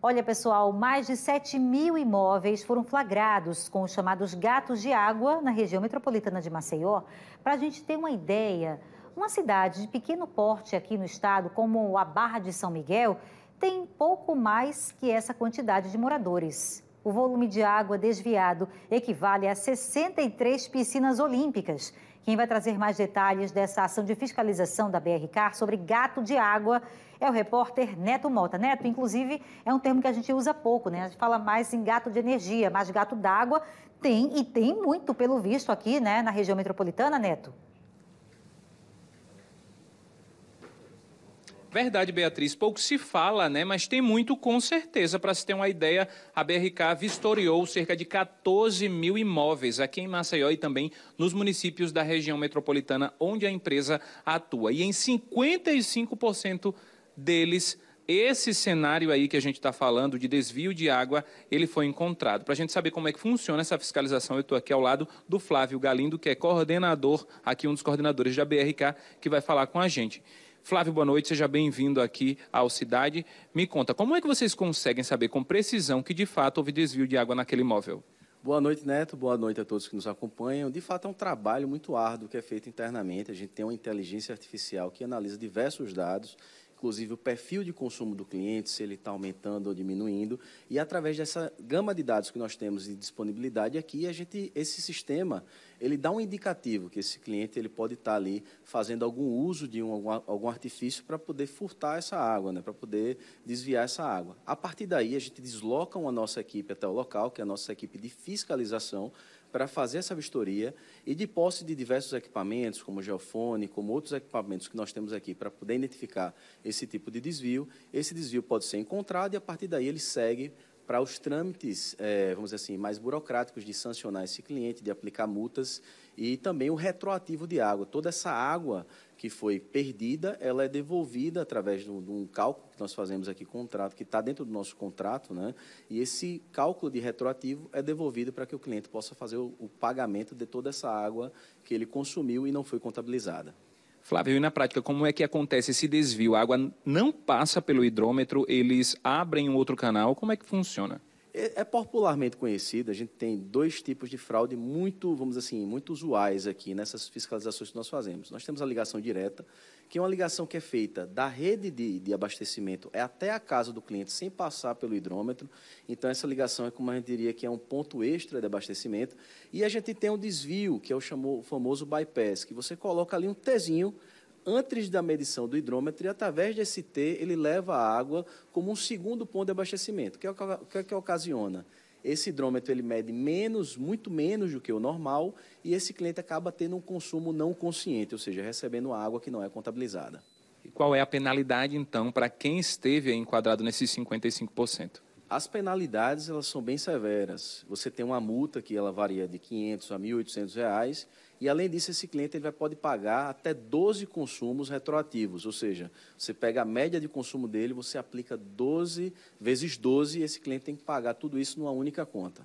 Olha, pessoal, mais de 7 mil imóveis foram flagrados com os chamados gatos de água na região metropolitana de Maceió. Para a gente ter uma ideia, uma cidade de pequeno porte aqui no estado, como a Barra de São Miguel, tem pouco mais que essa quantidade de moradores o volume de água desviado equivale a 63 piscinas olímpicas. Quem vai trazer mais detalhes dessa ação de fiscalização da BRK sobre gato de água é o repórter Neto Mota. Neto, inclusive, é um termo que a gente usa pouco, né? A gente fala mais em gato de energia, mas gato d'água tem e tem muito, pelo visto, aqui, né, na região metropolitana, Neto. Verdade, Beatriz, pouco se fala, né? Mas tem muito com certeza. Para se ter uma ideia, a BRK vistoriou cerca de 14 mil imóveis aqui em Maceió e também nos municípios da região metropolitana onde a empresa atua. E em 55% deles esse cenário aí que a gente está falando de desvio de água, ele foi encontrado. Para a gente saber como é que funciona essa fiscalização, eu estou aqui ao lado do Flávio Galindo, que é coordenador, aqui um dos coordenadores da BRK, que vai falar com a gente. Flávio, boa noite, seja bem-vindo aqui ao Cidade. Me conta, como é que vocês conseguem saber com precisão que de fato houve desvio de água naquele imóvel? Boa noite, Neto. Boa noite a todos que nos acompanham. De fato, é um trabalho muito árduo que é feito internamente. A gente tem uma inteligência artificial que analisa diversos dados inclusive o perfil de consumo do cliente, se ele está aumentando ou diminuindo. E através dessa gama de dados que nós temos de disponibilidade aqui, a gente, esse sistema ele dá um indicativo que esse cliente ele pode estar tá ali fazendo algum uso de um, algum, algum artifício para poder furtar essa água, né? para poder desviar essa água. A partir daí, a gente desloca a nossa equipe até o local, que é a nossa equipe de fiscalização, para fazer essa vistoria e de posse de diversos equipamentos, como geofone, como outros equipamentos que nós temos aqui para poder identificar esse tipo de desvio, esse desvio pode ser encontrado e a partir daí ele segue para os trâmites, é, vamos dizer assim, mais burocráticos de sancionar esse cliente, de aplicar multas e também o retroativo de água. Toda essa água que foi perdida, ela é devolvida através de um cálculo que nós fazemos aqui, contrato, que está dentro do nosso contrato, né? e esse cálculo de retroativo é devolvido para que o cliente possa fazer o, o pagamento de toda essa água que ele consumiu e não foi contabilizada. Flávio, e na prática, como é que acontece esse desvio? A água não passa pelo hidrômetro, eles abrem um outro canal, como é que funciona? é popularmente conhecido, a gente tem dois tipos de fraude muito, vamos assim, muito usuais aqui nessas fiscalizações que nós fazemos. Nós temos a ligação direta, que é uma ligação que é feita da rede de, de abastecimento é até a casa do cliente, sem passar pelo hidrômetro. Então, essa ligação é como a gente diria que é um ponto extra de abastecimento. E a gente tem um desvio, que é o, chamou, o famoso bypass, que você coloca ali um Tzinho antes da medição do hidrômetro, e através desse T, ele leva a água como um segundo ponto de abastecimento. É o que, é, que, que ocasiona? Esse hidrômetro ele mede menos, muito menos do que o normal, e esse cliente acaba tendo um consumo não consciente, ou seja, recebendo água que não é contabilizada. E qual é a penalidade, então, para quem esteve enquadrado nesses 55%? As penalidades elas são bem severas. Você tem uma multa que ela varia de 500 a 1.800 reais e além disso esse cliente ele vai, pode pagar até 12 consumos retroativos, ou seja, você pega a média de consumo dele, você aplica 12 vezes 12 e esse cliente tem que pagar tudo isso numa única conta.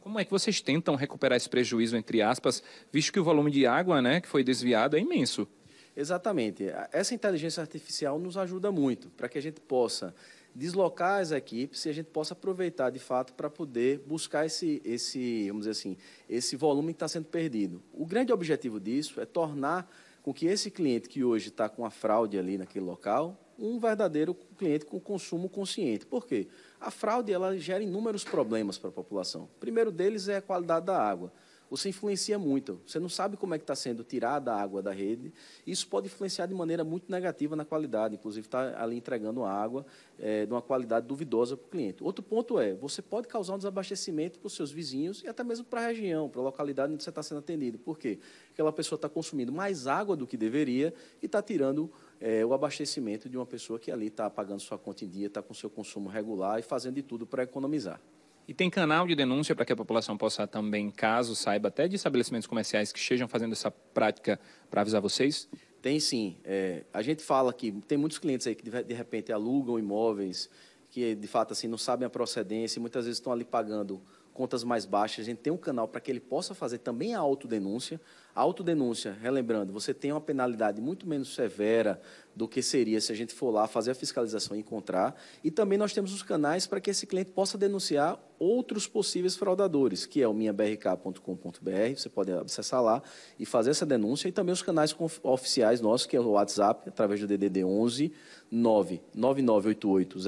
Como é que vocês tentam recuperar esse prejuízo entre aspas, visto que o volume de água, né, que foi desviado é imenso? Exatamente. Essa inteligência artificial nos ajuda muito para que a gente possa deslocar as equipes e a gente possa aproveitar de fato para poder buscar esse, esse, vamos dizer assim, esse volume que está sendo perdido. O grande objetivo disso é tornar com que esse cliente que hoje está com a fraude ali naquele local, um verdadeiro cliente com consumo consciente. Por quê? A fraude ela gera inúmeros problemas para a população. O primeiro deles é a qualidade da água você influencia muito. Você não sabe como é que está sendo tirada a água da rede. Isso pode influenciar de maneira muito negativa na qualidade, inclusive está ali entregando água é, de uma qualidade duvidosa para o cliente. Outro ponto é, você pode causar um desabastecimento para os seus vizinhos e até mesmo para a região, para a localidade onde você está sendo atendido. Por quê? Aquela pessoa está consumindo mais água do que deveria e está tirando é, o abastecimento de uma pessoa que ali está pagando sua conta em dia, está com seu consumo regular e fazendo de tudo para economizar. E tem canal de denúncia para que a população possa também, caso saiba, até de estabelecimentos comerciais que estejam fazendo essa prática para avisar vocês? Tem sim. É, a gente fala que tem muitos clientes aí que de repente alugam imóveis que de fato assim não sabem a procedência e muitas vezes estão ali pagando contas mais baixas, a gente tem um canal para que ele possa fazer também a autodenúncia. A autodenúncia, relembrando, você tem uma penalidade muito menos severa do que seria se a gente for lá fazer a fiscalização e encontrar. E também nós temos os canais para que esse cliente possa denunciar outros possíveis fraudadores, que é o minhabrk.com.br, você pode acessar lá e fazer essa denúncia, e também os canais oficiais nossos, que é o WhatsApp, através do DDD 11 99988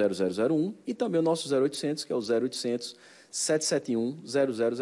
0001, e também o nosso 0800, que é o 0800 771 000.